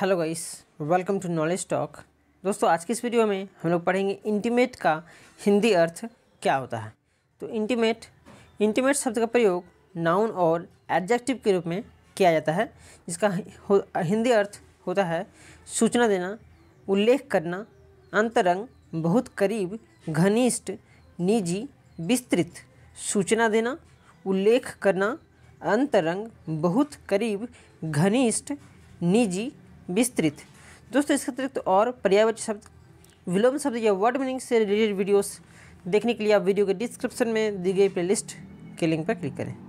hello guys welcome to knowledge talk दोस्तों आज की इस वीडियो में हम लोग पढ़ेंगे इंटीमेट का हिंदी अर्थ क्या होता है तो इंटीमेट इंटीमेट शब्द का प्रयोग नाउन और एडजेक्टिव के रूप में किया जाता है जिसका हिंदी अर्थ होता है सूचना देना उल्लेख करना अंतरंग बहुत करीब घनिष्ठ निजी विस्तृत सूचना देना उल्लेख करना अंतरंग बहुत करीब घनिष्ठ निजी विस्तृत दोस्तों इसके अतिरिक्त और पर्यावरण शब्द विलोम शब्द या वर्ड मीनिंग से रिलेटेड वीडियोस देखने के लिए आप वीडियो के डिस्क्रिप्शन में दी गई प्लेलिस्ट के लिंक पर क्लिक करें